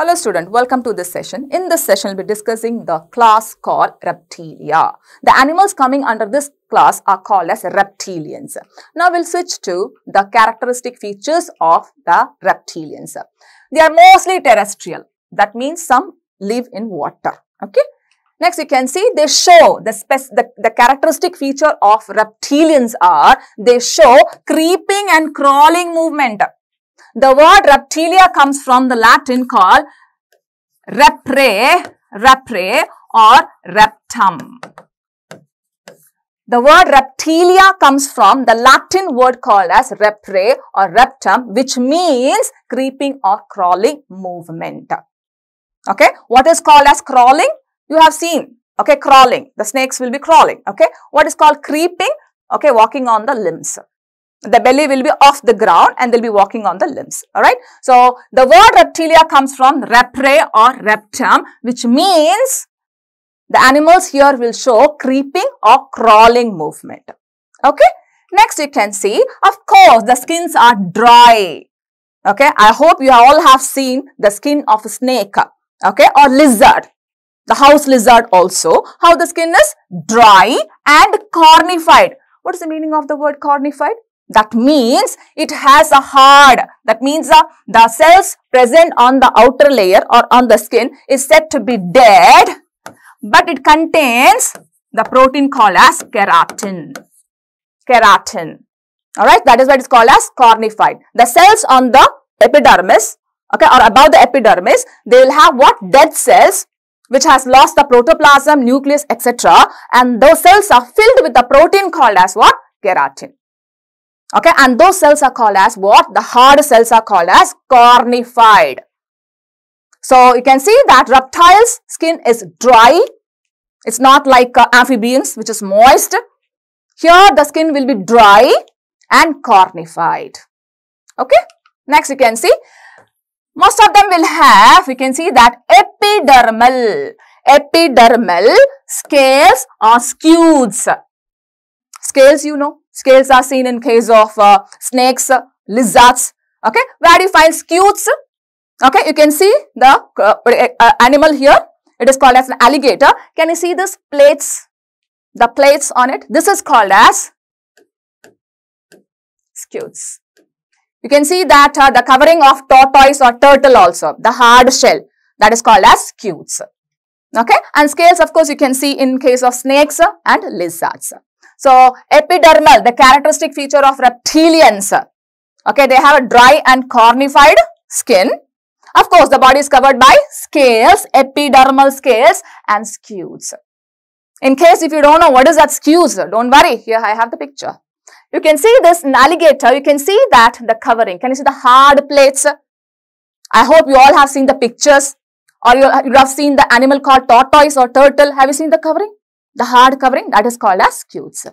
Hello student, welcome to this session. In this session, we'll be discussing the class called Reptilia. The animals coming under this class are called as reptilians. Now we'll switch to the characteristic features of the reptilians. They are mostly terrestrial. That means some live in water. Okay. Next, you can see they show the, the, the, characteristic feature of reptilians are they show creeping and crawling movement. The word reptilia comes from the Latin called repre, repre or reptum. The word reptilia comes from the Latin word called as repre or reptum which means creeping or crawling movement. Okay, what is called as crawling? You have seen. Okay, crawling. The snakes will be crawling. Okay, what is called creeping? Okay, walking on the limbs. The belly will be off the ground and they'll be walking on the limbs. Alright. So, the word reptilia comes from repre or reptum which means the animals here will show creeping or crawling movement. Okay. Next you can see of course the skins are dry. Okay. I hope you all have seen the skin of a snake. Okay. Or lizard the house lizard also, how the skin is dry and cornified. What is the meaning of the word cornified? That means it has a hard, that means the, uh, the cells present on the outer layer or on the skin is said to be dead, but it contains the protein called as keratin. Keratin. Alright, that is what is called as cornified. The cells on the epidermis, okay, or above the epidermis, they will have what? Dead cells which has lost the protoplasm, nucleus, etc. And those cells are filled with the protein called as what? Keratin. Okay, and those cells are called as what? The hard cells are called as cornified. So you can see that reptiles skin is dry. It's not like uh, amphibians which is moist. Here the skin will be dry and cornified. Okay, next you can see most of them will have, you can see that epidermal, epidermal scales or scutes. Scales you know, Scales are seen in case of uh, snakes, lizards, okay, where you find scutes, okay, you can see the uh, uh, animal here, it is called as an alligator. Can you see this plates, the plates on it? This is called as scutes. You can see that uh, the covering of tortoise or turtle also, the hard shell that is called as scutes. Okay, and scales of course you can see in case of snakes and lizards. So epidermal, the characteristic feature of reptilians. Okay, they have a dry and cornified skin. Of course, the body is covered by scales, epidermal scales and scutes. In case if you don't know what is that scutes, don't worry. Here I have the picture. You can see this alligator. You can see that the covering. Can you see the hard plates? I hope you all have seen the pictures or you, you have seen the animal called tortoise or turtle. Have you seen the covering? The hard covering that is called as scutes.